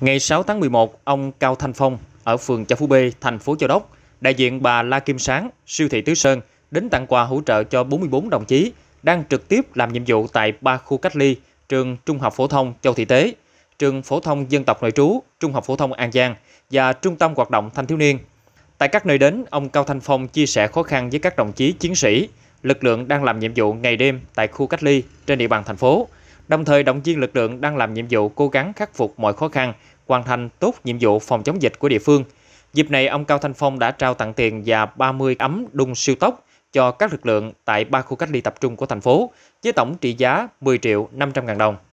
Ngày 6 tháng 11, ông Cao Thanh Phong ở phường Châu Phú B, thành phố Châu Đốc, đại diện bà La Kim Sáng, siêu thị Tứ Sơn đến tặng quà hỗ trợ cho 44 đồng chí đang trực tiếp làm nhiệm vụ tại ba khu cách ly trường Trung học phổ thông Châu Thị Tế, trường phổ thông dân tộc nội trú, Trung học phổ thông An Giang và trung tâm hoạt động thanh thiếu niên. Tại các nơi đến, ông Cao Thanh Phong chia sẻ khó khăn với các đồng chí chiến sĩ, lực lượng đang làm nhiệm vụ ngày đêm tại khu cách ly trên địa bàn thành phố đồng thời động viên lực lượng đang làm nhiệm vụ cố gắng khắc phục mọi khó khăn, hoàn thành tốt nhiệm vụ phòng chống dịch của địa phương. Dịp này, ông Cao Thanh Phong đã trao tặng tiền và 30 ấm đun siêu tốc cho các lực lượng tại ba khu cách ly tập trung của thành phố với tổng trị giá 10 triệu 500 ngàn đồng.